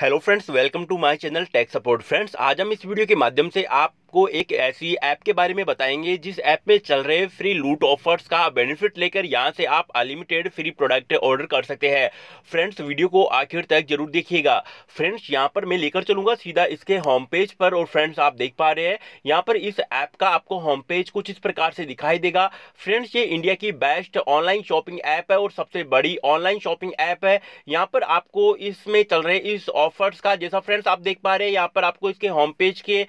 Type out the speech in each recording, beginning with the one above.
hello friends welcome to my channel Tech Support friends आज हम इस वीडियो के माध्यम से आप आपको एक ऐसी ऐप के बारे में बताएंगे जिस ऐप में चल रहे फ्री लूट ऑफर्स का बेनिफिट लेकर यहाँ से आप अनलिमिटेड फ्री प्रोडक्ट ऑर्डर कर सकते हैं फ्रेंड्स वीडियो को आखिर तक जरूर देखिएगा फ्रेंड्स यहाँ पर मैं लेकर चलूंगा सीधा इसके होम पेज पर और फ्रेंड्स आप देख पा रहे हैं यहाँ पर इस ऐप का आपको होम पेज कुछ इस प्रकार से दिखाई देगा फ्रेंड्स ये इंडिया की बेस्ट ऑनलाइन शॉपिंग ऐप है और सबसे बड़ी ऑनलाइन शॉपिंग ऐप है यहाँ पर आपको इसमें चल रहे इस ऑफर्स का जैसा फ्रेंड्स आप देख पा रहे हैं यहाँ पर आपको इसके होम पेज के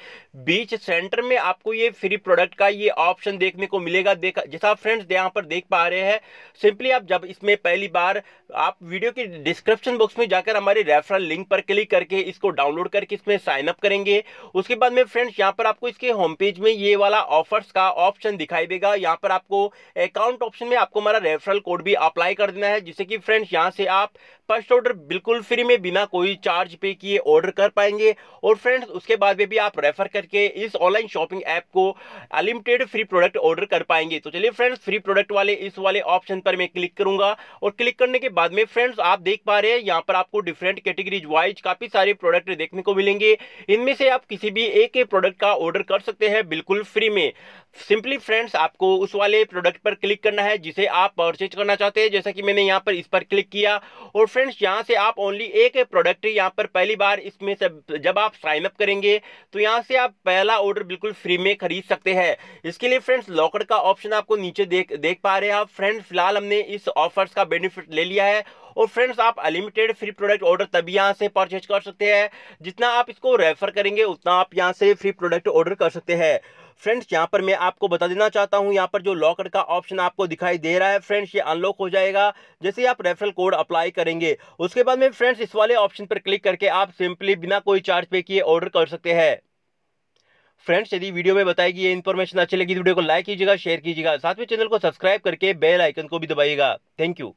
बीच सेंटर में आपको ये फ्री प्रोडक्ट का ये ऑप्शन देखने को मिलेगा देखा जैसा फ्रेंड्स यहाँ पर देख पा रहे हैं सिंपली आप जब इसमें पहली बार आप वीडियो के डिस्क्रिप्शन बॉक्स में जाकर हमारे रेफरल लिंक पर क्लिक करके इसको डाउनलोड करके इसमें साइनअप करेंगे उसके बाद में फ्रेंड्स यहाँ पर आपको इसके होम पेज में ये वाला ऑफर्स का ऑप्शन दिखाई देगा यहाँ पर आपको अकाउंट ऑप्शन में आपको हमारा रेफरल कोड भी अप्लाई कर देना है जिससे कि फ्रेंड्स यहाँ से आप फर्स्ट ऑर्डर बिल्कुल फ्री में बिना कोई चार्ज पे किए ऑर्डर कर पाएंगे और फ्रेंड्स उसके बाद में भी आप रेफर करके इस ऑनलाइन शॉपिंग ऐप को अनलिमिटेड फ्री प्रोडक्ट ऑर्डर कर पाएंगे तो चलिए फ्रेंड्स फ्री प्रोडक्ट वाले इस वाले ऑप्शन पर मैं क्लिक करूंगा और क्लिक करने के बाद में फ्रेंड्स आप देख पा रहे हैं यहाँ पर आपको डिफरेंट कैटेगरीज वाइज काफ़ी सारे प्रोडक्ट देखने को मिलेंगे इनमें से आप किसी भी एक प्रोडक्ट का ऑर्डर कर सकते हैं बिल्कुल फ्री में सिंपली फ्रेंड्स आपको उस वाले प्रोडक्ट पर क्लिक करना है जिसे आप परचेज करना चाहते हैं जैसा कि मैंने यहाँ पर इस पर क्लिक किया और फ्रेंड्स यहाँ से आप ओनली एक प्रोडक्ट यहाँ पर पहली बार इसमें सब जब आप साइन अप करेंगे तो यहाँ से आप पहला ऑर्डर बिल्कुल फ्री में खरीद सकते हैं इसके लिए फ्रेंड्स लॉकर का ऑप्शन आपको नीचे देख देख पा रहे हैं आप फ्रेंड्स फिलहाल हमने इस ऑफर्स का बेनिफिट ले लिया है और फ्रेंड्स आप अनलिमिटेड फ्री प्रोडक्ट ऑर्डर तभी यहाँ से परचेज कर सकते हैं जितना आप इसको रेफर करेंगे उतना आप यहाँ से फ्री प्रोडक्ट ऑर्डर कर सकते हैं फ्रेंड्स यहाँ पर मैं आपको बता देना चाहता हूँ यहाँ पर जो लॉकर का ऑप्शन आपको दिखाई दे रहा है फ्रेंड्स ये अनलॉक हो जाएगा जैसे आप रेफरल कोड अप्लाई करेंगे उसके बाद में फ्रेंड्स इस वाले ऑप्शन पर क्लिक करके आप सिंपली बिना कोई चार्ज पे किए ऑर्डर कर सकते हैं फ्रेंड्स यदि वीडियो में बताई गई ये इन्फॉर्मेशन अच्छी लगी तो वीडियो को लाइक कीजिएगा शेयर कीजिएगा साथ में चैनल को सब्सक्राइब करके बेल आइकन को भी दबाइएगा थैंक यू